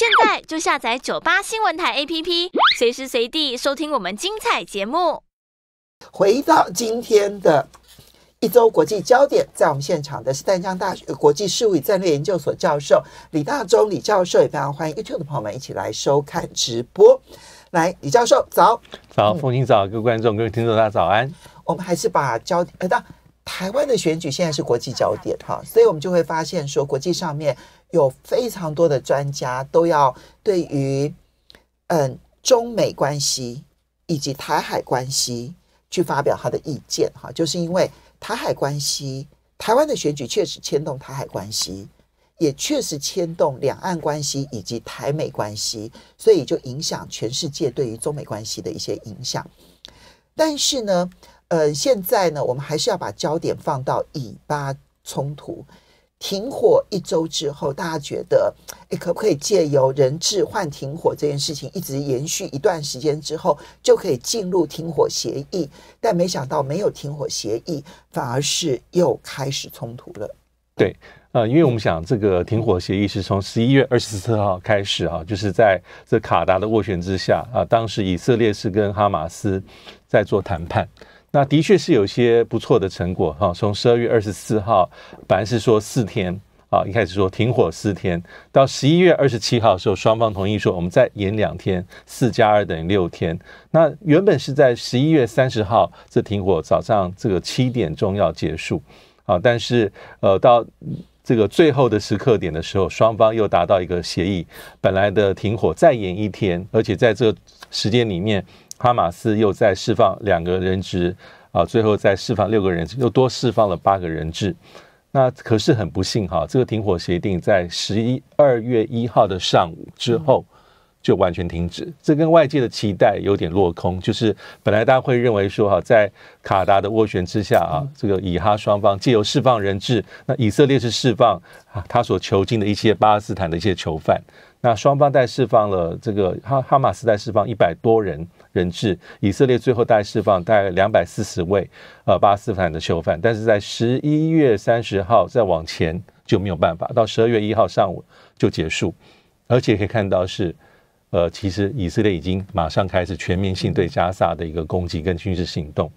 现在就下载九八新闻台 APP，随时随地收听我们精彩节目。回到今天的一周国际焦点，在我们现场的是淡江大学国际事务与战略研究所教授李大中李教授，也非常欢迎 YouTube 的朋友们一起来收看直播。来，李教授，早早，风景早，各位观众、各位听众，大家早安。我们还是把焦点，呃，当台湾的选举，现在是国际焦点哈，所以我们就会发现说，国际上面。有非常多的专家都要对于，嗯，中美关系以及台海关系去发表他的意见，哈，就是因为台海关系，台湾的选举确实牵动台海关系，也确实牵动两岸关系以及台美关系，所以就影响全世界对于中美关系的一些影响。但是呢，呃，现在呢，我们还是要把焦点放到以巴冲突。停火一周之后，大家觉得，哎，可不可以借由人质换停火这件事情，一直延续一段时间之后，就可以进入停火协议？但没想到没有停火协议，反而是又开始冲突了。对，呃，因为我们想，这个停火协议是从十一月二十四号开始啊，就是在这卡达的斡旋之下啊，当时以色列是跟哈马斯在做谈判。那的确是有些不错的成果哈。从十二月二十四号，本来是说四天啊，一开始说停火四天，到十一月二十七号的时候，双方同意说我们再延两天，四加二等于六天。那原本是在十一月三十号这停火早上这个七点钟要结束啊，但是呃到这个最后的时刻点的时候，双方又达到一个协议，本来的停火再延一天，而且在这时间里面。哈马斯又再释放两个人质，啊，最后再释放六个人质，又多释放了八个人质。那可是很不幸哈，这个停火协定在十一二月一号的上午之后就完全停止，这跟外界的期待有点落空。就是本来大家会认为说哈，在卡达的斡旋之下啊，这个以哈双方借由释放人质，那以色列是释放啊他所囚禁的一些巴勒斯坦的一些囚犯，那双方在释放了这个哈哈马斯在释放一百多人。人质，以色列最后大概释放大概两百四十位，呃，巴斯坦的囚犯。但是在十一月三十号再往前就没有办法，到十二月一号上午就结束。而且可以看到是，呃，其实以色列已经马上开始全面性对加沙的一个攻击跟军事行动。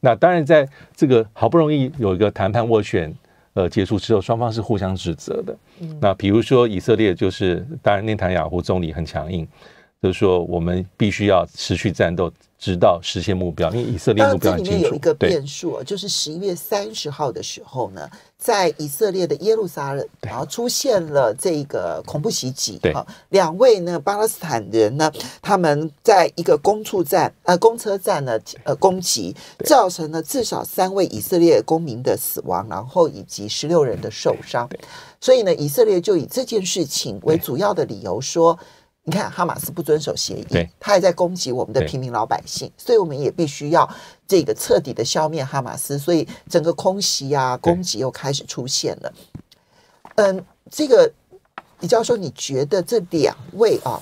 那当然，在这个好不容易有一个谈判斡旋，呃，结束之后，双方是互相指责的。那比如说以色列就是，当然内塔尼亚胡总理很强硬。就是说，我们必须要持续战斗，直到实现目标。因为以色列目标清楚。个变数就是十一月三十号的时候呢，在以色列的耶路撒冷，然后出现了这个恐怖袭击。对。两位呢，巴勒斯坦人呢，他们在一个公处站、呃，公车站呢，呃，攻击，造成了至少三位以色列公民的死亡，然后以及十六人的受伤。所以呢，以色列就以这件事情为主要的理由说。你看哈马斯不遵守协议，他还在攻击我们的平民老百姓，所以我们也必须要这个彻底的消灭哈马斯。所以整个空袭啊，攻击又开始出现了。嗯，这个李教授，你觉得这两位啊，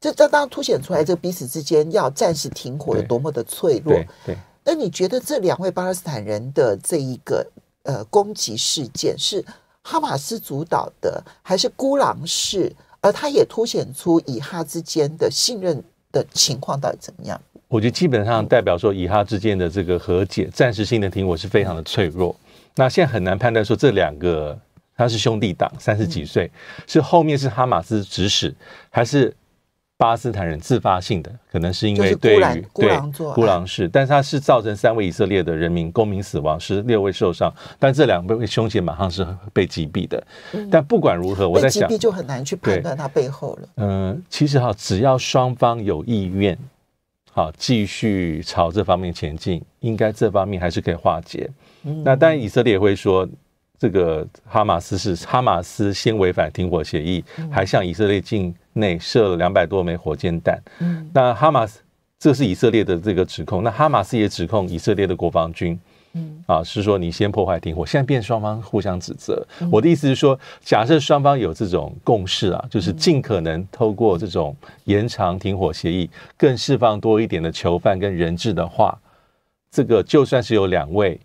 这这当凸显出来，这彼此之间要暂时停火有多么的脆弱？对，那你觉得这两位巴勒斯坦人的这一个呃攻击事件是哈马斯主导的，还是孤狼式？而他也凸显出以哈之间的信任的情况到底怎么样？我觉得基本上代表说以哈之间的这个和解暂时性的停，火是非常的脆弱。那现在很难判断说这两个他是兄弟党，三十几岁，是后面是哈马斯指使还是？巴斯坦人自发性的，可能是因为对于对孤狼式，但是它是造成三位以色列的人民公民死亡，十六位受伤，但这两位胸前马上是被击毙的。但不管如何，我在想就很难去判断他背后了。嗯，其实哈，只要双方有意愿，好继续朝这方面前进，应该这方面还是可以化解。那当然，以色列也会说。这个哈马斯是哈马斯先违反停火协议，还向以色列境内射了两百多枚火箭弹。那哈马斯这是以色列的这个指控，那哈马斯也指控以色列的国防军。啊，是说你先破坏停火，现在变双方互相指责。我的意思是说，假设双方有这种共识啊，就是尽可能透过这种延长停火协议，更释放多一点的囚犯跟人质的话，这个就算是有两位。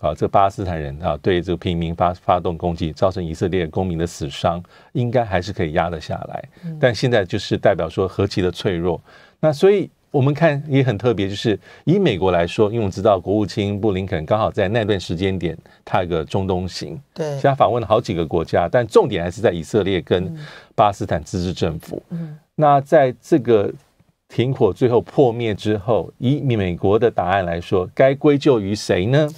啊，这巴勒斯坦人啊，对这个平民发发动攻击，造成以色列公民的死伤，应该还是可以压得下来。但现在就是代表说何其的脆弱。那所以我们看也很特别，就是以美国来说，因为我们知道国务卿布林肯刚好在那段时间点，他有个中东行，对他访问了好几个国家，但重点还是在以色列跟巴勒斯坦自治政府。嗯，那在这个停火最后破灭之后，以美国的答案来说，该归咎于谁呢？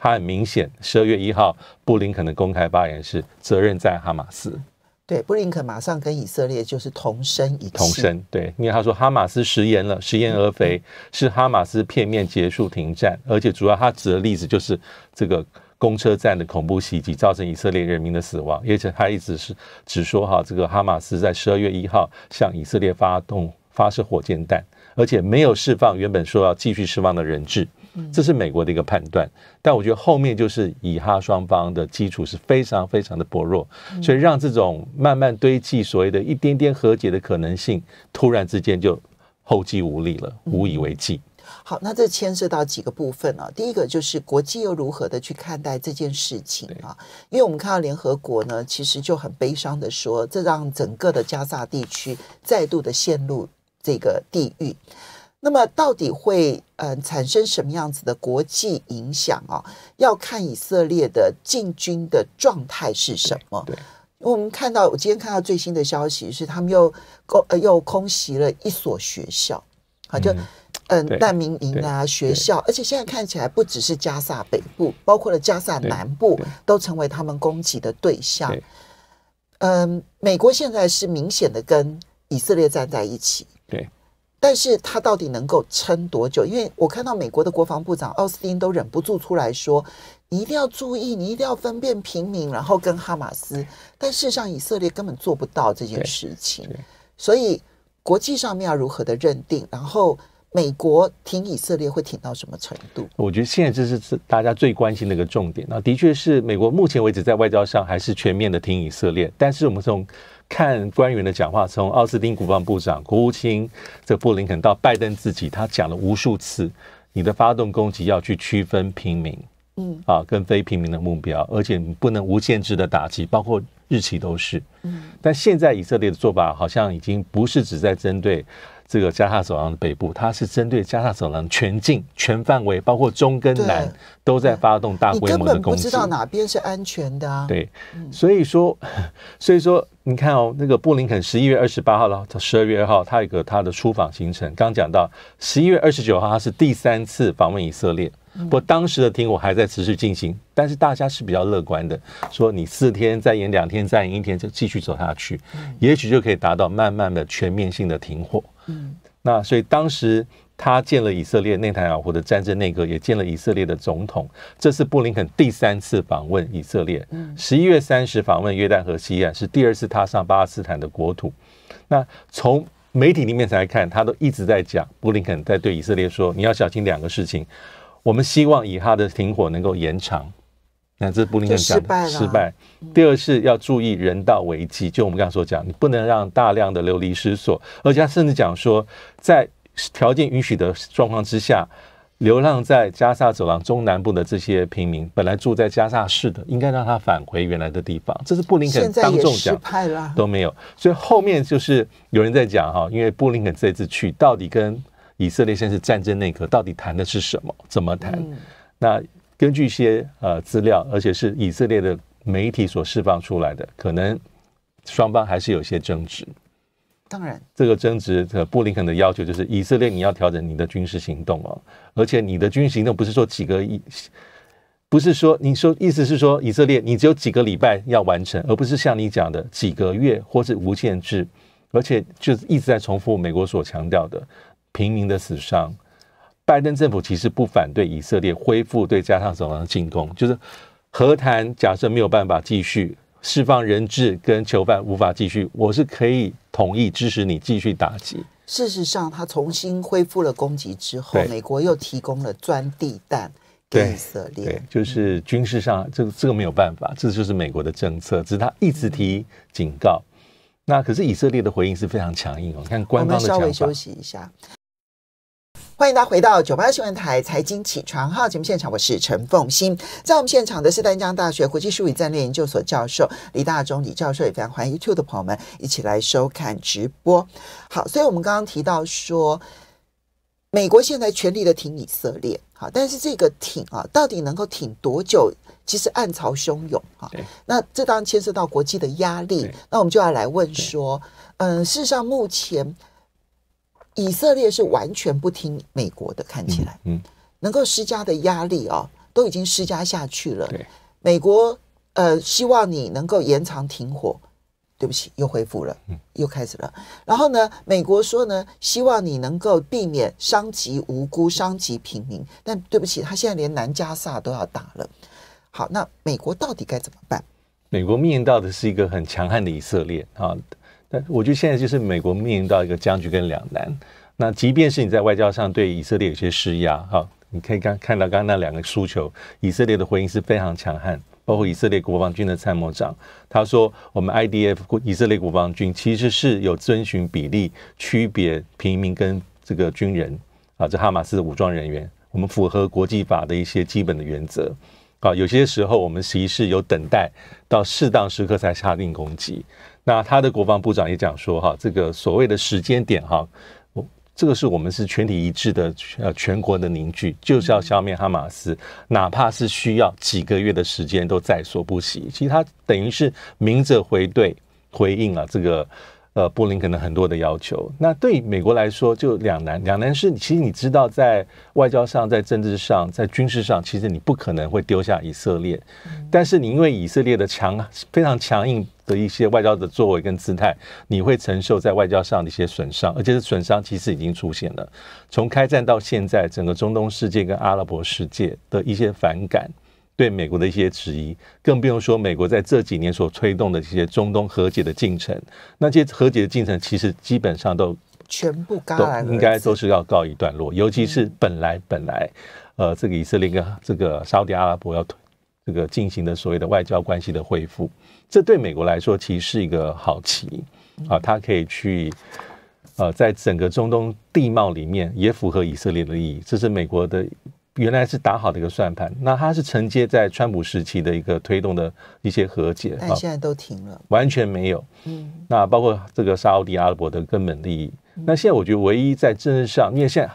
他很明显，十二月一号，布林肯的公开发言是责任在哈马斯。对，布林肯马上跟以色列就是同声一同声对，因为他说哈马斯食言了，食言而肥是哈马斯片面结束停战，而且主要他指的例子就是这个公车站的恐怖袭击造成以色列人民的死亡，而且他一直是只说哈，这个哈马斯在十二月一号向以色列发动发射火箭弹，而且没有释放原本说要继续释放的人质。这是美国的一个判断，但我觉得后面就是以哈双方的基础是非常非常的薄弱，所以让这种慢慢堆积所谓的一点点和解的可能性，突然之间就后继无力了，无以为继。好，那这牵涉到几个部分啊。第一个就是国际又如何的去看待这件事情啊？因为我们看到联合国呢，其实就很悲伤的说，这让整个的加沙地区再度的陷入这个地狱。那么，到底会呃产生什么样子的国际影响啊？要看以色列的进军的状态是什么。对，我们看到，我今天看到最新的消息是，他们又空又空袭了一所学校，啊，就嗯难民营啊，学校，而且现在看起来不只是加萨北部，包括了加萨南部都成为他们攻击的对象。嗯，美国现在是明显的跟以色列站在一起。但是他到底能够撑多久？因为我看到美国的国防部长奥斯汀都忍不住出来说：“你一定要注意，你一定要分辨平民，然后跟哈马斯。”但事实上，以色列根本做不到这件事情。所以国际上面要如何的认定？然后美国挺以色列会挺到什么程度？我觉得现在这是大家最关心的一个重点。那的确是美国目前为止在外交上还是全面的挺以色列，但是我们从看官员的讲话，从奥斯汀国防部长、国务卿这布林肯到拜登自己，他讲了无数次，你的发动攻击要去区分平民，嗯啊，跟非平民的目标，而且不能无限制的打击，包括日期都是。嗯，但现在以色列的做法好像已经不是只在针对。这个加沙走廊的北部，它是针对加沙走廊全境、全范围，包括中跟南，都在发动大规模的攻击。根本不知道哪边是安全的。对，所以说，所以说，你看哦，那个布林肯十一月二十八号到十二月二号，他有个他的出访行程。刚讲到十一月二十九号，他是第三次访问以色列。不过当时的停火还在持续进行，但是大家是比较乐观的，说你四天再延两天，再延一天就继续走下去，也许就可以达到慢慢的全面性的停火。嗯，那所以当时他见了以色列内塔尼亚胡的战争内阁，也见了以色列的总统。这是布林肯第三次访问以色列，十一月三十访问约旦河西岸是第二次踏上巴勒斯坦的国土。那从媒体里面来看，他都一直在讲布林肯在对以色列说：“你要小心两个事情，我们希望以哈的停火能够延长。”那这是布林肯讲的失败。第二是要注意人道危机，就我们刚才所讲，你不能让大量的流离失所，而且他甚至讲说，在条件允许的状况之下，流浪在加沙走廊中南部的这些平民，本来住在加沙市的，应该让他返回原来的地方。这是布林肯当众讲，都没有。所以后面就是有人在讲哈，因为布林肯这次去，到底跟以色列现在战争内阁到底谈的是什么？怎么谈？那？根据一些呃资料，而且是以色列的媒体所释放出来的，可能双方还是有些争执。当然，这个争执，布林肯的要求就是以色列，你要调整你的军事行动哦，而且你的军事行动不是说几个，不是说你说意思是说以色列，你只有几个礼拜要完成，而不是像你讲的几个月或是无限制，而且就是一直在重复美国所强调的平民的死伤。拜登政府其实不反对以色列恢复对加沙走廊的进攻，就是和谈假设没有办法继续释放人质跟囚犯无法继续，我是可以同意支持你继续打击。事实上，他重新恢复了攻击之后，美国又提供了钻地弹给以色列，就是军事上这这个没有办法，这就是美国的政策，只是他一直提警告。那可是以色列的回应是非常强硬，你看官方的。我们稍微休息一下。欢迎大家回到九八新闻台财经起床号节目现场，我是陈凤欣，在我们现场的是丹江大学国际术语战略研究所教授李大中李教授也非常欢迎 YouTube 的朋友们一起来收看直播。好，所以我们刚刚提到说，美国现在全力的挺以色列，好，但是这个挺啊，到底能够挺多久？其实暗潮汹涌哈，那这当然牵涉到国际的压力，那我们就要来问说，嗯，事实上目前。以色列是完全不听美国的，看起来，嗯，能够施加的压力哦，都已经施加下去了。对，美国呃，希望你能够延长停火，对不起，又恢复了，又开始了。然后呢，美国说呢，希望你能够避免伤及无辜，伤及平民，但对不起，他现在连南加萨都要打了。好，那美国到底该怎么办？美国面临到的是一个很强悍的以色列啊。但我觉得现在就是美国面临到一个僵局跟两难。那即便是你在外交上对以色列有些施压，哈，你可以刚看到刚那两个诉求，以色列的回应是非常强悍。包括以色列国防军的参谋长，他说：“我们 IDF 以色列国防军其实是有遵循比例、区别平民跟这个军人啊，这哈马斯的武装人员，我们符合国际法的一些基本的原则。好，有些时候我们其实是有等待到适当时刻才下定攻击。”那他的国防部长也讲说，哈，这个所谓的时间点，哈，这个是我们是全体一致的，呃，全国的凝聚，就是要消灭哈马斯，哪怕是需要几个月的时间，都在所不惜。其实他等于是明着回对，回应了这个。呃，柏林可能很多的要求，那对美国来说就两难。两难是，其实你知道，在外交上、在政治上、在军事上，其实你不可能会丢下以色列，但是你因为以色列的强、非常强硬的一些外交的作为跟姿态，你会承受在外交上的一些损伤，而且是损伤，其实已经出现了。从开战到现在，整个中东世界跟阿拉伯世界的一些反感。对美国的一些质疑，更不用说美国在这几年所推动的这些中东和解的进程，那些和解的进程其实基本上都全部都应该都是要告一段落。尤其是本来本来呃，这个以色列跟这个沙特阿拉伯要这个进行的所谓的外交关系的恢复，这对美国来说其实是一个好棋啊，它可以去呃，在整个中东地貌里面也符合以色列的利益，这是美国的。原来是打好的一个算盘，那它是承接在川普时期的一个推动的一些和解，但现在都停了，完全没有。嗯，那包括这个沙特阿拉伯的根本利益。那现在我觉得唯一在政治上，因为现在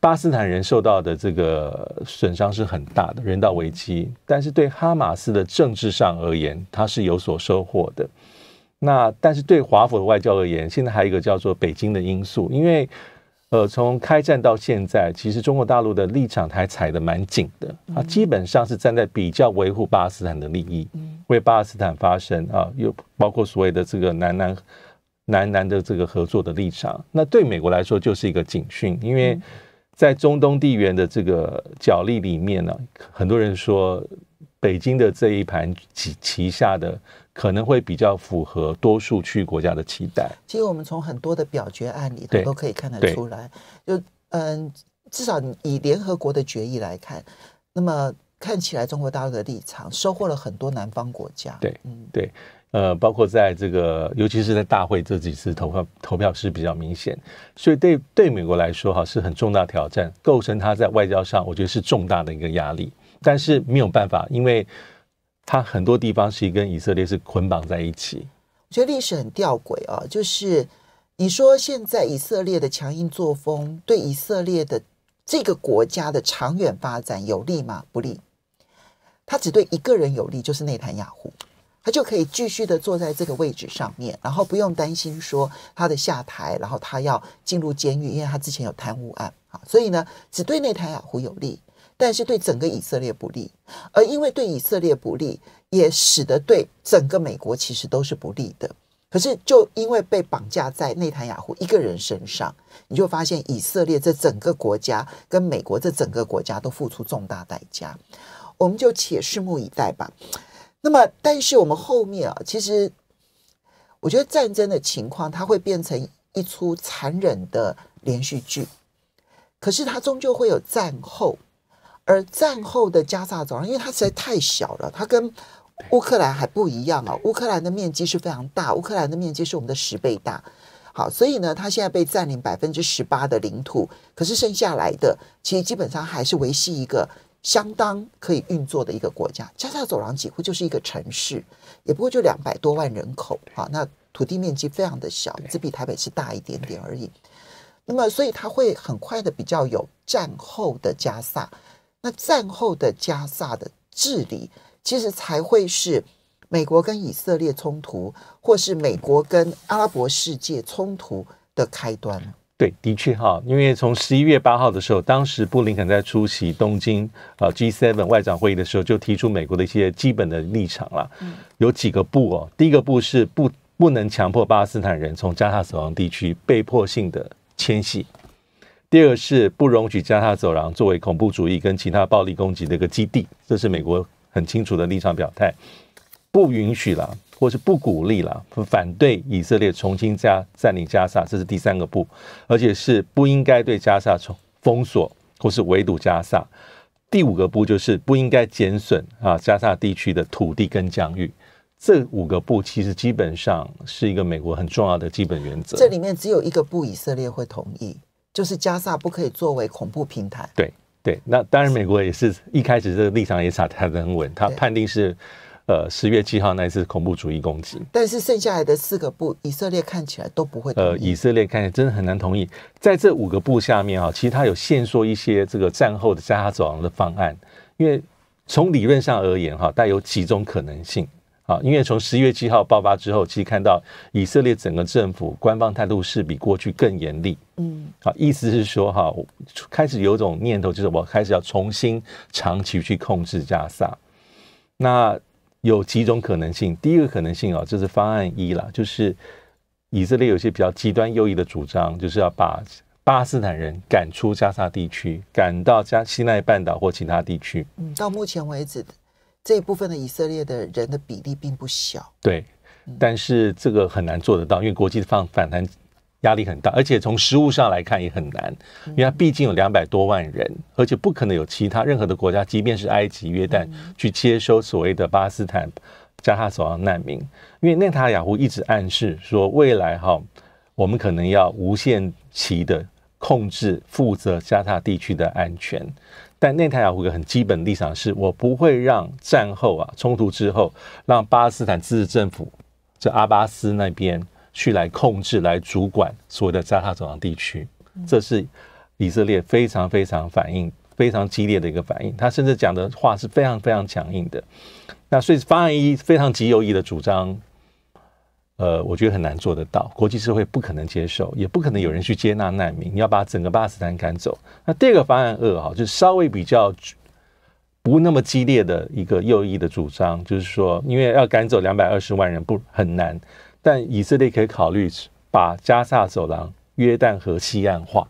巴斯坦人受到的这个损伤是很大的，人道危机。但是对哈马斯的政治上而言，它是有所收获的。那但是对华府的外交而言，现在还有一个叫做北京的因素，因为。呃，从开战到现在，其实中国大陆的立场还踩得蛮紧的，啊，基本上是站在比较维护巴基斯坦的利益，为巴基斯坦发声啊，又包括所谓的这个南南南南的这个合作的立场。那对美国来说就是一个警讯，因为在中东地缘的这个角力里面呢，很多人说。北京的这一盘旗旗下的可能会比较符合多数区域国家的期待。其实我们从很多的表决案里头都可以看得出来。就嗯，至少以联合国的决议来看，那么看起来中国大陆的立场收获了很多南方国家。对，嗯，对，呃，包括在这个，尤其是在大会这几次投票，投票是比较明显。所以对对美国来说，哈是很重大挑战，构成他在外交上，我觉得是重大的一个压力。但是没有办法，因为他很多地方是跟以色列是捆绑在一起。我觉得历史很吊诡啊，就是你说现在以色列的强硬作风对以色列的这个国家的长远发展有利吗？不利。他只对一个人有利，就是内塔雅胡，他就可以继续的坐在这个位置上面，然后不用担心说他的下台，然后他要进入监狱，因为他之前有贪污案啊。所以呢，只对内塔雅胡有利。但是对整个以色列不利，而因为对以色列不利，也使得对整个美国其实都是不利的。可是就因为被绑架在内塔雅胡一个人身上，你就发现以色列这整个国家跟美国这整个国家都付出重大代价。我们就且拭目以待吧。那么，但是我们后面啊，其实我觉得战争的情况它会变成一出残忍的连续剧，可是它终究会有战后。而战后的加萨走廊，因为它实在太小了，它跟乌克兰还不一样啊。乌克兰的面积是非常大，乌克兰的面积是我们的十倍大。好，所以呢，它现在被占领百分之十八的领土，可是剩下来的其实基本上还是维系一个相当可以运作的一个国家。加萨走廊几乎就是一个城市，也不过就两百多万人口好，那土地面积非常的小，只比台北市大一点点而已。那么，所以它会很快的比较有战后的加萨。那战后的加萨的治理，其实才会是美国跟以色列冲突，或是美国跟阿拉伯世界冲突的开端。对，的确哈，因为从十一月八号的时候，当时布林肯在出席东京呃 G7 外长会议的时候，就提出美国的一些基本的立场了。有几个步哦，第一个步是不不能强迫巴勒斯坦人从加沙死亡地区被迫性的迁徙。第二是不容许加沙走廊作为恐怖主义跟其他暴力攻击的一个基地，这是美国很清楚的立场表态，不允许了，或是不鼓励了，反对以色列重新加占领加沙，这是第三个步，而且是不应该对加沙从封锁或是围堵加沙。第五个步就是不应该减损啊加沙地区的土地跟疆域。这五个不其实基本上是一个美国很重要的基本原则。这里面只有一个不，以色列会同意。就是加沙不可以作为恐怖平台。对对，那当然美国也是一开始这个立场也踩的很稳，他判定是呃十月七号那一次恐怖主义攻击。但是剩下来的四个部，以色列看起来都不会呃，以色列看起来真的很难同意。在这五个部下面啊，其实他有限缩一些这个战后的加沙走廊的方案，因为从理论上而言哈，带有几种可能性。啊，因为从十一月七号爆发之后，其实看到以色列整个政府官方态度是比过去更严厉。嗯，啊，意思是说哈，开始有一种念头，就是我开始要重新长期去控制加沙。那有几种可能性，第一个可能性啊，就是方案一啦，就是以色列有些比较极端右翼的主张，就是要把巴斯坦人赶出加沙地区，赶到加西奈半岛或其他地区。嗯，到目前为止。这一部分的以色列的人的比例并不小，对，但是这个很难做得到，因为国际放反弹压力很大，而且从实物上来看也很难，因为它毕竟有两百多万人，而且不可能有其他任何的国家，即便是埃及、约旦去接收所谓的巴斯坦加沙走廊难民，因为内塔亚胡一直暗示说未来哈，我们可能要无限期的控制负责加沙地区的安全。但内塔尼亚胡个很基本立场是我不会让战后啊冲突之后让巴勒斯坦自治政府，这阿巴斯那边去来控制来主管所谓的加沙走廊地区，这是以色列非常非常反应非常激烈的一个反应，他甚至讲的话是非常非常强硬的。那所以方案一非常极右翼的主张。呃，我觉得很难做得到，国际社会不可能接受，也不可能有人去接纳难民。你要把整个巴斯坦赶走。那第二个方案二哈，就稍微比较不那么激烈的一个右翼的主张，就是说，因为要赶走两百二十万人不很难，但以色列可以考虑把加萨走廊、约旦河西岸化。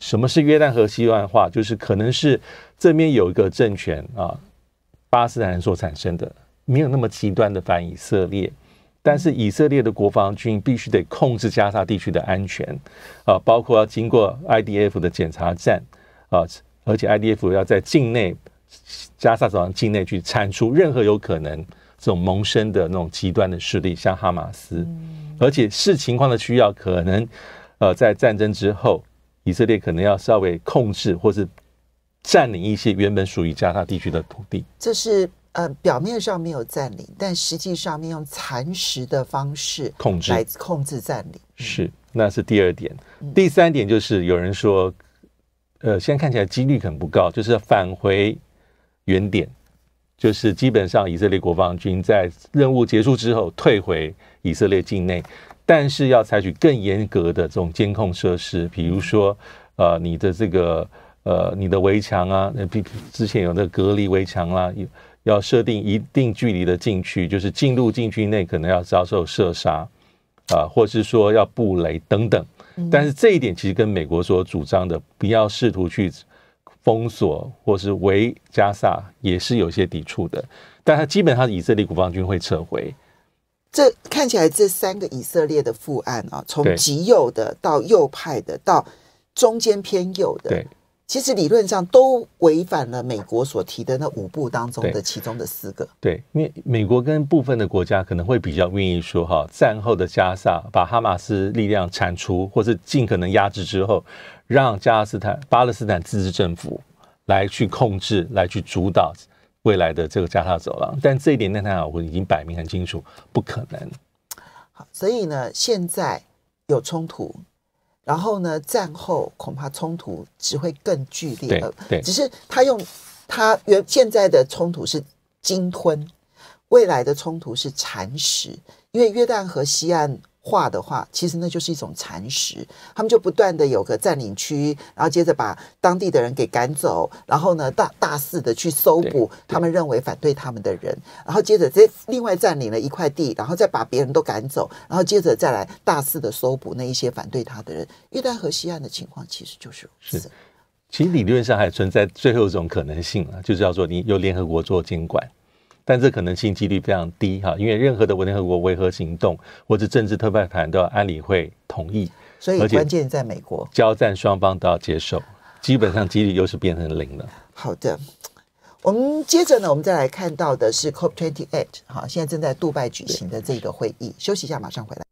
什么是约旦河西岸化？就是可能是这边有一个政权啊，巴斯坦所产生的，没有那么极端的反以色列。但是以色列的国防军必须得控制加沙地区的安全，啊，包括要经过 IDF 的检查站，啊，而且 IDF 要在境内加沙走廊境内去铲除任何有可能这种萌生的那种极端的势力，像哈马斯。而且视情况的需要，可能呃，在战争之后，以色列可能要稍微控制或是占领一些原本属于加沙地区的土地。这是。呃，表面上没有占领，但实际上面用蚕食的方式控制来控制占领，是，那是第二点。第三点就是有人说，呃，现在看起来几率可能不高，就是返回原点，就是基本上以色列国防军在任务结束之后退回以色列境内，但是要采取更严格的这种监控设施，比如说，呃，你的这个呃，你的围墙啊，比之前有个隔离围墙啦。要设定一定距离的禁区，就是进入禁区内可能要遭受射杀，啊，或是说要布雷等等。但是这一点其实跟美国所主张的不要试图去封锁或是围加萨也是有些抵触的。但他基本上以色列国防军会撤回。这看起来这三个以色列的副案啊，从极右的到右派的到中间偏右的。对。其实理论上都违反了美国所提的那五步当中的其中的四个。对，因为美国跟部分的国家可能会比较愿意说，哈，战后的加沙把哈马斯力量铲除或是尽可能压制之后，让加勒斯坦巴勒斯坦自治政府来去控制、来去主导未来的这个加沙走廊。但这一点，奈塔尔国已经摆明很清楚，不可能。所以呢，现在有冲突。然后呢？战后恐怕冲突只会更剧烈对，只是他用他原现在的冲突是鲸吞，未来的冲突是蚕食，因为约旦河西岸。化的话，其实那就是一种蚕食。他们就不断的有个占领区，然后接着把当地的人给赶走，然后呢，大大肆的去搜捕他们认为反对他们的人，然后接着再另外占领了一块地，然后再把别人都赶走，然后接着再来大肆的搜捕那一些反对他的人。约旦河西岸的情况其实就是如此。其实理论上还存在最后一种可能性啊，就是叫做你有联合国做监管。但这可能性几率非常低哈，因为任何的联合国维和行动或者政治特派团都要安理会同意，所以关键在美国，交战双方都要接受，基本上几率又是变成零了。好的，我们接着呢，我们再来看到的是 COP Twenty Eight，好，现在正在杜拜举行的这个会议，休息一下，马上回来。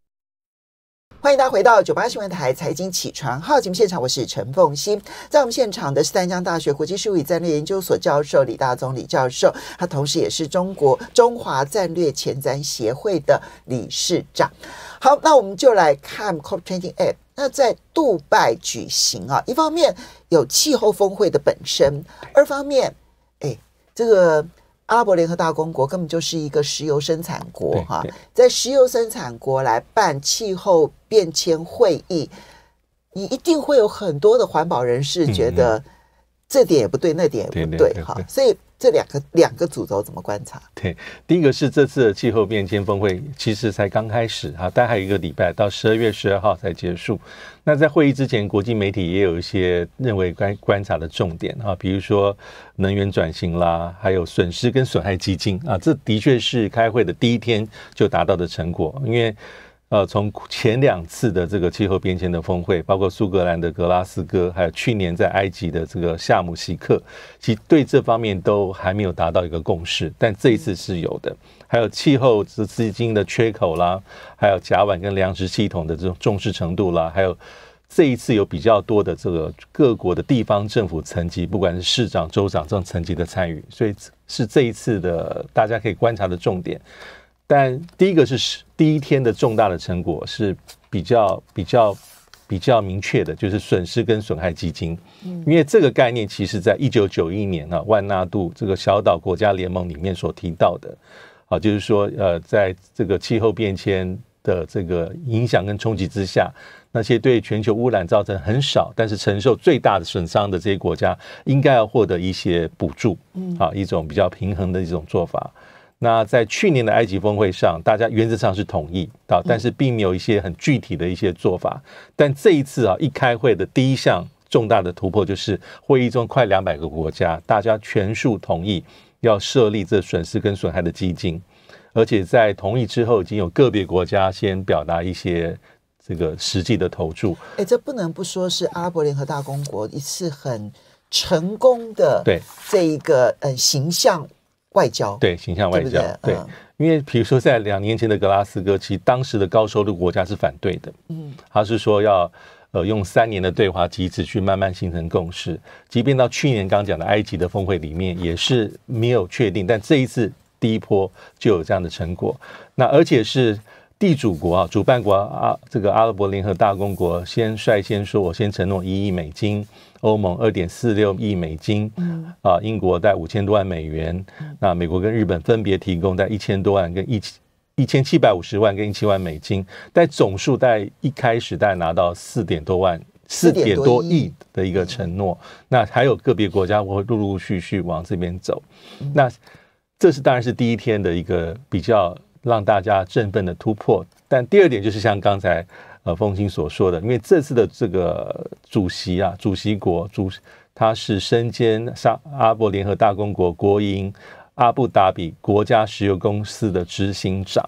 欢迎大家回到九八新闻台财经起床号节目现场，我是陈凤欣。在我们现场的是三江大学国际事务与战略研究所教授李大宗李教授，他同时也是中国中华战略前瞻协会的理事长。好，那我们就来看 COP t w n t y e i g p 那在杜拜举行啊。一方面有气候峰会的本身，二方面，哎，这个。阿拉伯联合大公国根本就是一个石油生产国，哈，在石油生产国来办气候变迁会议，你一定会有很多的环保人士觉得这点也不对，那点也不对，哈，所以。这两个两个主轴怎么观察？对，第一个是这次的气候变迁峰会，其实才刚开始啊，大概一个礼拜到十二月十二号才结束。那在会议之前，国际媒体也有一些认为观观察的重点啊，比如说能源转型啦，还有损失跟损害基金啊，这的确是开会的第一天就达到的成果，因为。呃，从前两次的这个气候变迁的峰会，包括苏格兰的格拉斯哥，还有去年在埃及的这个夏姆西克，其对这方面都还没有达到一个共识。但这一次是有的，还有气候资资金的缺口啦，还有甲烷跟粮食系统的这种重视程度啦，还有这一次有比较多的这个各国的地方政府层级，不管是市长、州长这种层级的参与，所以是这一次的大家可以观察的重点。但第一个是第一天的重大的成果是比较比较比较明确的，就是损失跟损害基金，因为这个概念其实在一九九一年啊，万纳度这个小岛国家联盟里面所提到的，啊，就是说呃，在这个气候变迁的这个影响跟冲击之下，那些对全球污染造成很少，但是承受最大的损伤的这些国家，应该要获得一些补助，啊，一种比较平衡的一种做法。那在去年的埃及峰会上，大家原则上是同意啊，但是并没有一些很具体的一些做法。但这一次啊，一开会的第一项重大的突破就是，会议中快两百个国家大家全数同意要设立这损失跟损害的基金，而且在同意之后，已经有个别国家先表达一些这个实际的投注。哎，这不能不说是阿拉伯联合大公国一次很成功的对这一个呃形象。外交对形象外交对，因为比如说在两年前的格拉斯哥，其实当时的高收入国家是反对的，嗯，他是说要呃用三年的对话机制去慢慢形成共识。即便到去年刚讲的埃及的峰会里面也是没有确定，但这一次第一波就有这样的成果。那而且是地主国啊，主办国啊，这个阿拉伯联合大公国先率先说，我先承诺一亿美金。欧盟二点四六亿美金，啊，英国在五千多万美元，那美国跟日本分别提供在一千多万跟一千一千七百五十万跟一千万美金，但总数在一开始在拿到四点多万四点多亿的一个承诺，那还有个别国家会陆陆续续往这边走，那这是当然是第一天的一个比较让大家振奋的突破，但第二点就是像刚才。呃，风清所说的，因为这次的这个主席啊，主席国主，他是身兼沙阿伯联合大公国国营阿布达比国家石油公司的执行长，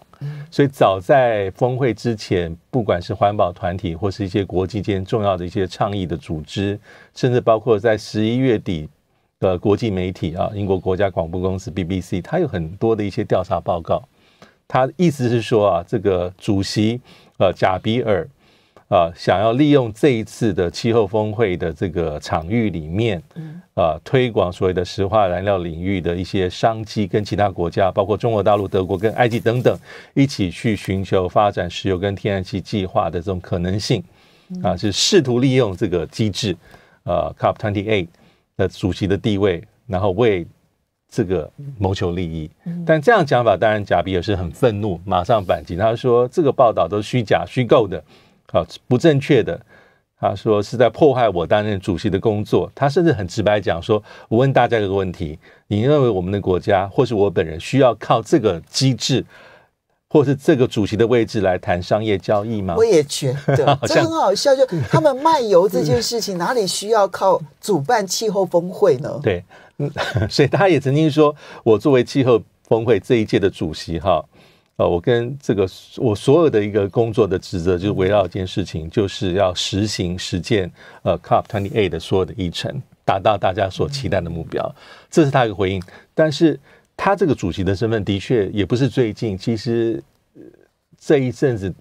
所以早在峰会之前，不管是环保团体或是一些国际间重要的一些倡议的组织，甚至包括在十一月底的国际媒体啊，英国国家广播公司 BBC，它有很多的一些调查报告，他意思是说啊，这个主席。呃，贾比尔，啊，想要利用这一次的气候峰会的这个场域里面，啊，推广所谓的石化燃料领域的一些商机，跟其他国家，包括中国大陆、德国跟埃及等等，一起去寻求发展石油跟天然气计划的这种可能性，啊，是试图利用这个机制，呃，Cup Twenty Eight 的主席的地位，然后为。这个谋求利益，但这样讲法当然贾比尔是很愤怒，马上反击。他说这个报道都是虚假、虚构的，好不正确的。他说是在破坏我担任主席的工作。他甚至很直白讲说：“我问大家一个问题，你认为我们的国家或是我本人需要靠这个机制？”或是这个主席的位置来谈商业交易吗？我也觉得，这很好笑。就他们漫油这件事情，哪里需要靠主办气候峰会呢？对，嗯，所以他也曾经说，我作为气候峰会这一届的主席，哈，呃，我跟这个我所有的一个工作的职责，就是围绕一件事情，就是要实行实践，呃，COP twenty eight 的所有议程，达到大家所期待的目标。这是他一个回应，但是。他这个主席的身份的确也不是最近，其实这一阵子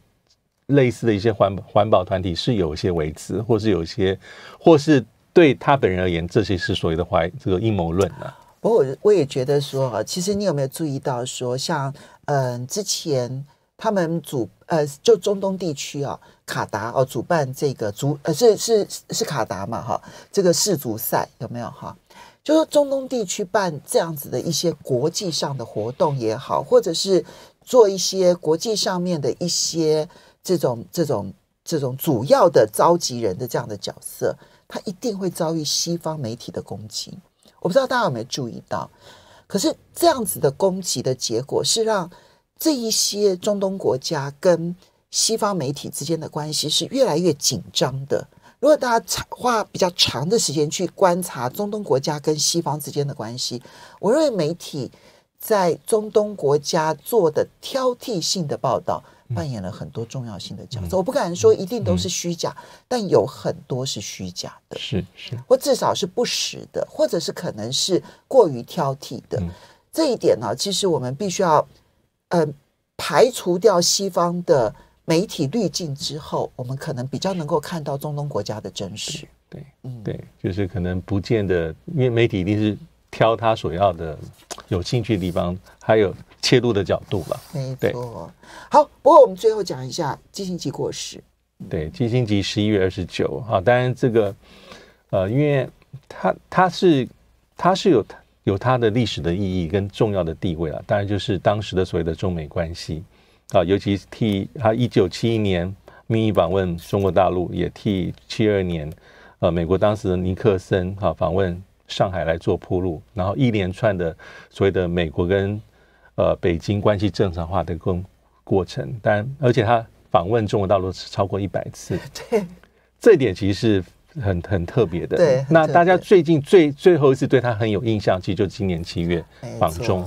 类似的一些环环保团体是有一些维持，或是有一些，或是对他本人而言，这些是所谓的怀这个阴谋论呢。不过我也觉得说，啊，其实你有没有注意到说，像嗯，之前他们主呃，就中东地区啊，卡达哦，主办这个足呃，是是是卡达嘛，哈，这个世足赛有没有哈？就是中东地区办这样子的一些国际上的活动也好，或者是做一些国际上面的一些这种这种这种主要的召集人的这样的角色，他一定会遭遇西方媒体的攻击。我不知道大家有没有注意到，可是这样子的攻击的结果是让这一些中东国家跟西方媒体之间的关系是越来越紧张的。如果大家长花比较长的时间去观察中东国家跟西方之间的关系，我认为媒体在中东国家做的挑剔性的报道，扮演了很多重要性的角色。我不敢说一定都是虚假，但有很多是虚假的，是是，或至少是不实的，或者是可能是过于挑剔的。这一点呢，其实我们必须要呃排除掉西方的。媒体滤镜之后，我们可能比较能够看到中东国家的真实。对，嗯，对，就是可能不见得，因为媒体一定是挑他所要的有兴趣的地方，还有切入的角度吧。没错。好，不过我们最后讲一下基辛吉过世。对，基辛吉十一月二十九啊，当然这个，呃，因为它它是它是有有它的历史的意义跟重要的地位了。当然就是当时的所谓的中美关系。啊，尤其是替他一九七一年秘密访问中国大陆，也替七二年呃美国当时的尼克森啊访问上海来做铺路，然后一连串的所谓的美国跟呃北京关系正常化的更过程，但而且他访问中国大陆是超过一百次，对这一点其实是很很特别的。对，那大家最近最最后一次对他很有印象，其实就今年七月访中。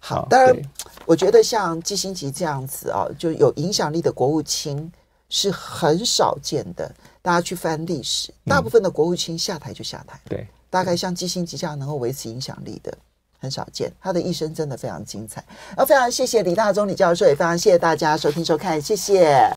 好，当然，我觉得像基辛吉这样子啊，就有影响力的国务卿是很少见的。大家去翻历史，大部分的国务卿下台就下台。对，大概像基辛吉这样能够维持影响力的很少见。他的一生真的非常精彩。那非常谢谢李大中李教授，也非常谢谢大家收听收看，谢谢。